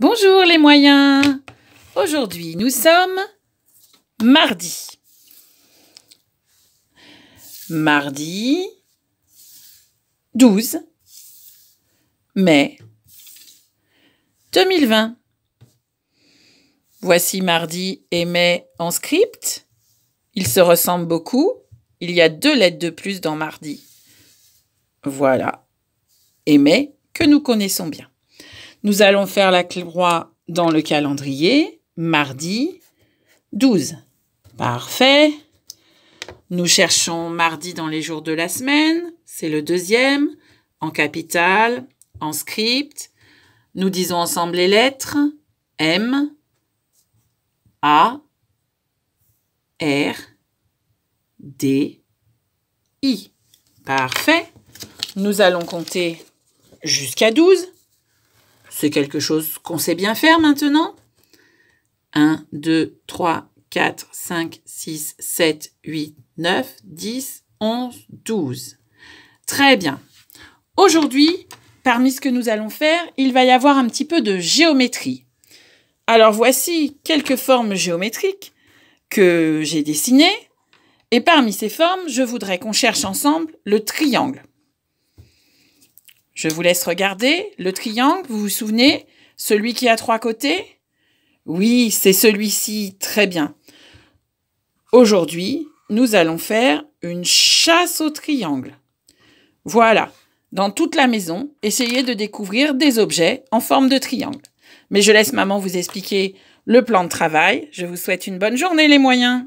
Bonjour les moyens. Aujourd'hui, nous sommes mardi. Mardi 12 mai 2020. Voici mardi et mai en script. Ils se ressemblent beaucoup. Il y a deux lettres de plus dans mardi. Voilà. Et mai que nous connaissons bien. Nous allons faire la croix dans le calendrier, mardi 12. Parfait. Nous cherchons mardi dans les jours de la semaine, c'est le deuxième, en capital, en script. Nous disons ensemble les lettres M, A, R, D, I. Parfait. Nous allons compter jusqu'à 12. C'est quelque chose qu'on sait bien faire maintenant. 1, 2, 3, 4, 5, 6, 7, 8, 9, 10, 11, 12. Très bien. Aujourd'hui, parmi ce que nous allons faire, il va y avoir un petit peu de géométrie. Alors voici quelques formes géométriques que j'ai dessinées. Et parmi ces formes, je voudrais qu'on cherche ensemble le triangle. Je vous laisse regarder le triangle, vous vous souvenez Celui qui a trois côtés Oui, c'est celui-ci, très bien. Aujourd'hui, nous allons faire une chasse au triangle. Voilà, dans toute la maison, essayez de découvrir des objets en forme de triangle. Mais je laisse maman vous expliquer le plan de travail. Je vous souhaite une bonne journée les moyens.